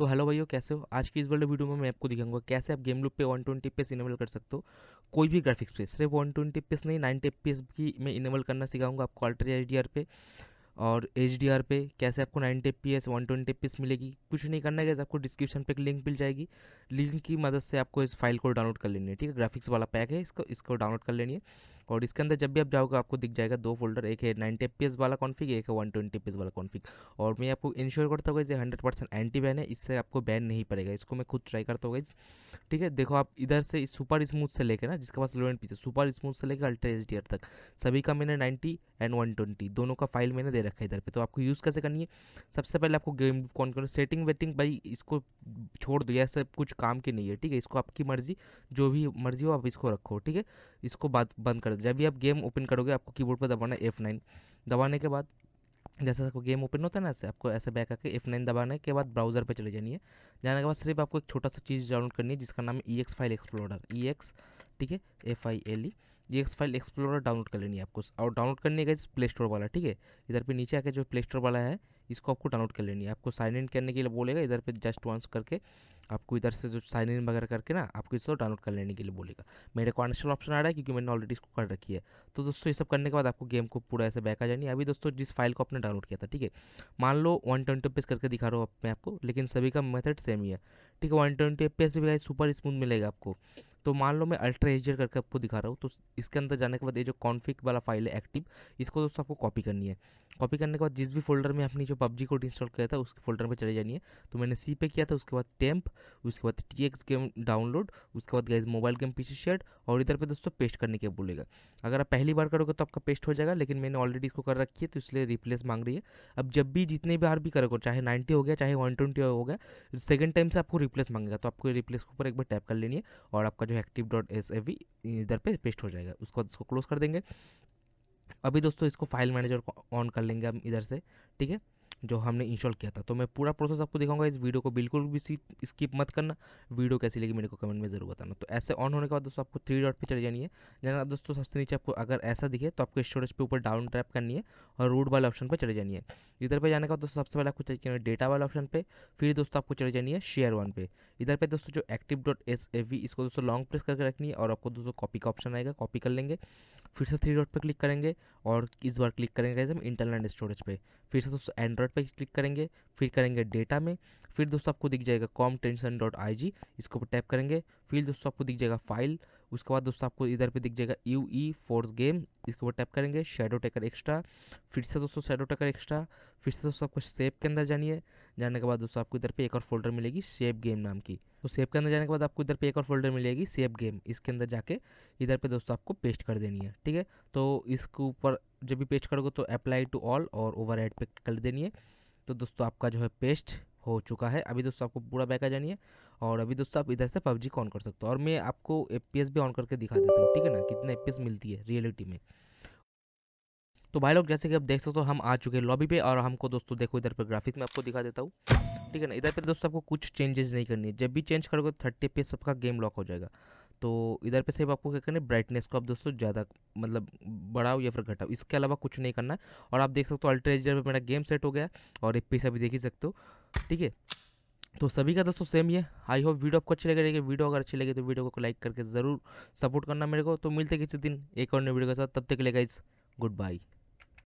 तो हेलो भाइयों कैसे हो आज की इस वाले वीडियो में मैं आपको दिखाऊंगा कैसे आप गेम लूप पे 120 पे इनेबल कर सकते हो कोई भी ग्राफिक्स पे सिर्फ 120 पेस नहीं 90 पे भी मैं इनेबल करना सिखाऊंगा आपको अल्ट्रा एच पे और एच पे कैसे आपको 90 पी एस वन मिलेगी कुछ नहीं करना है आपको डिस्क्रिप्शन पे एक लिंक मिल जाएगी लिंक की मदद से आपको इस फाइल को डाउनलोड कर लेनी है ठीक है ग्राफिक्स वाला पैक है इसको इसको डाउनलोड कर लेनी है और इसके अंदर जब भी आप जाओगे आपको दिख जाएगा दो फोल्डर एक है नाइनटी एफ वाला कॉन्फिग एक है वन ट्वेंटी पी वाला कॉन्फिग और मैं आपको इंश्योर करता हूँ ये हंड्रेड परसेंट एंटी बैन है इससे आपको बैन नहीं पड़ेगा इसको मैं खुद ट्राई करता हूँ ठीक है देखो आप इधर से सुपर स्मूथ से लेकर ना जिसके पास लो एंड पीछे सुपर स्मूथ से लेकर अल्ट्रा एच तक सभी का मैंने नाइन्टी एंड वन ट्वेंटी दोनों का फाइल मैंने दे रखा है इधर पर तो आपको यूज़ कैसे करनी है सबसे पहले आपको गेम कौन कौन सेटिंग वेटिंग भाई इसको छोड़ दो या सब कुछ काम की नहीं है ठीक है इसको आपकी मर्जी जो भी मर्जी हो आप इसको रखो ठीक है इसको बात बंद कर जब भी आप गेम ओपन करोगे आपको कीबोर्ड पर दबाना है एफ़ नाइन दबाने के बाद जैसे आपको गेम ओपन होता है ना ऐसे आपको ऐसे बैक आके एफ नाइन दबाने के बाद ब्राउज़र पे चले जानी है जाने के बाद सिर्फ आपको एक छोटा सा चीज़ डाउनलोड करनी है जिसका नाम है E X file explorer E X ठीक है एफ आई एल ई ये फाइल एक्सप्लोरर डाउनलोड कर लेनी है आपको और डाउनलोड करने का इस प्ले स्टोर वाला ठीक है इधर पे नीचे आके जो प्ले स्टोर वाला है इसको आपको डाउनलोड कर लेनी है आपको साइन इन करने के लिए बोलेगा इधर पे जस्ट वंस करके आपको इधर से जो साइन इन वगैरह करके ना आपको इसको डाउनलोड कर लेने के लिए बोलेगा मेरे को अनस्टॉल ऑप्शन आ रहा है क्योंकि मैंने ऑलरेडी इसको कर रखी है तो दोस्तों ये सब करने के बाद आपको गेम को पूरा ऐसे बैक आ जानी है अभी दोस्तों जिस फाइल को आपने डाउनलोड किया था ठीक है मान लो वन ट्वेंटी पेज करके दिखा रहा हूँ मैं आपको लेकिन सभी का मेथड सेम ही है ठीक है वन ट्वेंटी पेज भी सुपर स्मूथ मिलेगा आपको तो मान लो मैं अल्ट्रा एजर करके आपको दिखा रहा हूँ तो इसके अंदर जाने के बाद ये जो कॉन्फिक वाला फाइल है एक्टिव इसको दोस्तों आपको कॉपी करनी है कॉपी करने के बाद जिस भी फोल्डर में अपनी जो पबजी कोड इंस्टॉल किया था उसके फोल्डर में चले जानी है तो मैंने सी पे किया था उसके बाद टेम्प उसके बाद टी एक्स गेम डाउनलोड उसके बाद गए मोबाइल गेम पीछे शर्ट और इधर पर दोस्तों पेस्ट करने के बोलेगा अगर आप पहली बार करोगे तो आपका पेस्ट हो जाएगा लेकिन मैंने ऑलरेडी इसको कर रखी है तो इसलिए रिप्लेस मांग रही है अब जब भी जितने भी बार भी करोगे चाहे नाइन्टी हो गया चाहे वन हो गया सेकेंड टाइम से आपको रिप्लेस मांगेगा तो आपको रिप्लेस के ऊपर एक बार टैप कर लेनी है और आपका जो है active dot S A V इधर पे पेस्ट हो जाएगा उसको इसको क्लोज कर देंगे अभी दोस्तों इसको फाइल मैनेजर को ऑन कर लेंगे हम इधर से ठीक है जो हमने इंस्टॉल किया था तो मैं पूरा प्रोसेस आपको दिखाऊंगा इस वीडियो को बिल्कुल भी स्किप मत करना वीडियो कैसी लगी मेरे को कमेंट में जरूर बताना तो ऐसे ऑन होने के बाद दोस्तों आपको थ्री डॉट पर चले जानी है जाना दोस्तों सबसे नीचे आपको अगर ऐसा दिखे तो आपको स्टोरेज पे ऊपर डाउन टैप करनी है और रूट वाले ऑप्शन पर चले जानी है इधर पर जाने के बाद दोस्तों सबसे पहले आपको चले जाना डेटा वाले ऑप्शन पे फिर दोस्तों आपको चले जानी है शेयर वन पे इधर पर दोस्तों जो एक्टिव डॉट एस इसको दोस्तों लॉन्ग प्रेस करके रखनी है और आपको दोस्तों कॉपी का ऑप्शन आएगा कॉपी कर लेंगे फिर से थ्री डॉट पे क्लिक करेंगे और इस बार क्लिक करेंगे कैसे हम इंटरनल स्टोरेज पे फिर से दोस्तों एंड्रॉयड पे क्लिक करेंगे फिर करेंगे डेटा में फिर दोस्तों आपको दिख जाएगा com Tencent dot I G इसको पर टैप करेंगे फिर दोस्तों आपको दिख जाएगा फाइल उसके बाद दोस्तों आपको इधर पे दिख जाएगा यू ई फोर्स गेम इसके ऊपर टैप करेंगे शेडो टेकर एक्स्ट्रा फिर से दोस्तों शेडो टेकर एक्स्ट्रा फिर से दोस्तों आपको सेप के अंदर जानिए जाने के बाद दोस्तों आपको इधर पे एक और फोल्डर मिलेगी सेव गेम नाम की तो सेव के अंदर जाने के बाद आपको इधर पे एक और फोल्डर मिलेगी सेव गेम इसके अंदर जाके इधर पे दोस्तों आपको पेस्ट कर देनी है ठीक है तो इसके ऊपर जब भी पेस्ट करोगे तो अप्लाई टू ऑल और ओवर एड पे कर देनी है तो दोस्तों आपका जो है पेस्ट हो चुका है अभी दोस्तों आपको पूरा बैक आ जानी है और अभी दोस्तों आप इधर से पबजी को ऑन कर सकते हो और मैं आपको एफ भी ऑन करके दिखा देता हूँ ठीक है ना कितना एफ मिलती है रियलिटी में तो भाई लोग जैसे कि आप देख सकते हो हम आ चुके हैं लॉबी पे और हमको दोस्तों देखो इधर पर ग्राफिक्स में आपको दिखा देता हूँ ठीक है ना इधर पर दोस्तों आपको कुछ चेंजेस नहीं करनी है जब भी चेंज करोगे थर्टी पे सबका गेम लॉक हो जाएगा तो इधर पे सिर्फ आपको क्या करना है ब्राइटनेस को आप दोस्तों ज़्यादा मतलब बढ़ाओ या फिर घटाओ इसके अलावा कुछ नहीं करना है और आप देख सकते हो अल्ट्रेजर पर मेरा गेम सेट हो गया और एक पीस अभी देख ही सकते हो ठीक है तो सभी का दोस्तों सेम ये आई होप वीडियो आपको अच्छी लगेगी वीडियो अगर अच्छी लगे तो वीडियो को लाइक करके ज़रूर सपोर्ट करना मेरे को तो मिलते किसी दिन एक और नई वीडियो के साथ तब तक लेगा इस गुड बाय